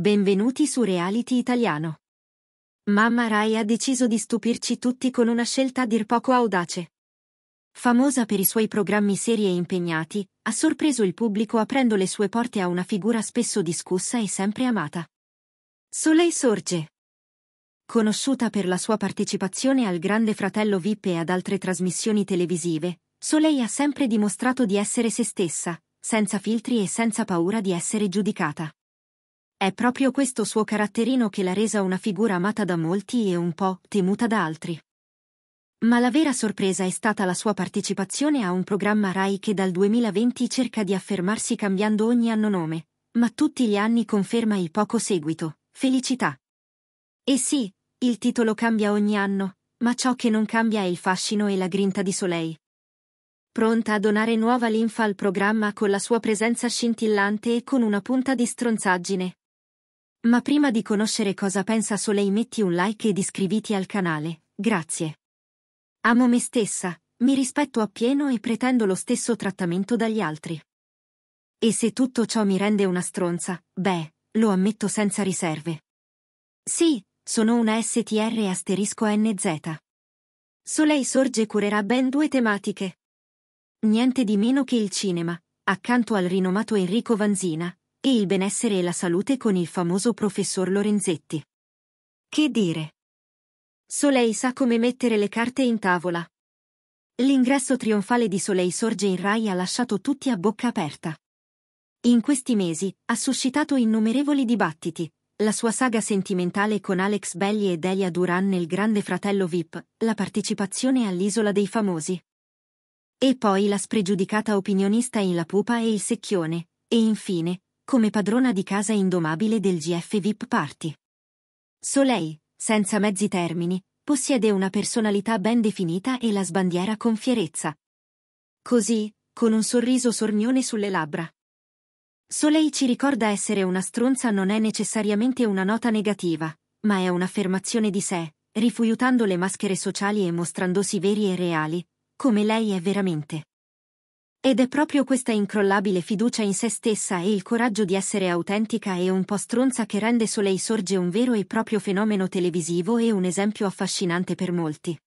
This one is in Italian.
Benvenuti su Reality Italiano. Mamma Rai ha deciso di stupirci tutti con una scelta a dir poco audace. Famosa per i suoi programmi seri e impegnati, ha sorpreso il pubblico aprendo le sue porte a una figura spesso discussa e sempre amata. Solei Sorge. Conosciuta per la sua partecipazione al Grande Fratello VIP e ad altre trasmissioni televisive, Solei ha sempre dimostrato di essere se stessa, senza filtri e senza paura di essere giudicata. È proprio questo suo caratterino che l'ha resa una figura amata da molti e un po' temuta da altri. Ma la vera sorpresa è stata la sua partecipazione a un programma RAI che dal 2020 cerca di affermarsi cambiando ogni anno nome, ma tutti gli anni conferma il poco seguito, Felicità. E sì, il titolo cambia ogni anno, ma ciò che non cambia è il fascino e la grinta di Soleil. Pronta a donare nuova linfa al programma con la sua presenza scintillante e con una punta di stronzaggine, ma prima di conoscere cosa pensa Solei metti un like ed iscriviti al canale, grazie. Amo me stessa, mi rispetto appieno e pretendo lo stesso trattamento dagli altri. E se tutto ciò mi rende una stronza, beh, lo ammetto senza riserve. Sì, sono una STR asterisco NZ. Solei Sorge curerà ben due tematiche. Niente di meno che il cinema, accanto al rinomato Enrico Vanzina, e il benessere e la salute con il famoso professor Lorenzetti. Che dire? Soleil sa come mettere le carte in tavola. L'ingresso trionfale di Soleil Sorge in Rai ha lasciato tutti a bocca aperta. In questi mesi ha suscitato innumerevoli dibattiti. La sua saga sentimentale con Alex Belli e Delia Duran nel Grande Fratello VIP, la partecipazione all'Isola dei Famosi. E poi la spregiudicata opinionista in La Pupa e il Secchione, e infine, come padrona di casa indomabile del GF VIP Party. Soleil, senza mezzi termini, possiede una personalità ben definita e la sbandiera con fierezza. Così, con un sorriso sornione sulle labbra. Soleil ci ricorda essere una stronza non è necessariamente una nota negativa, ma è un'affermazione di sé, rifiutando le maschere sociali e mostrandosi veri e reali, come lei è veramente. Ed è proprio questa incrollabile fiducia in se stessa e il coraggio di essere autentica e un po' stronza che rende Soleil Sorge un vero e proprio fenomeno televisivo e un esempio affascinante per molti.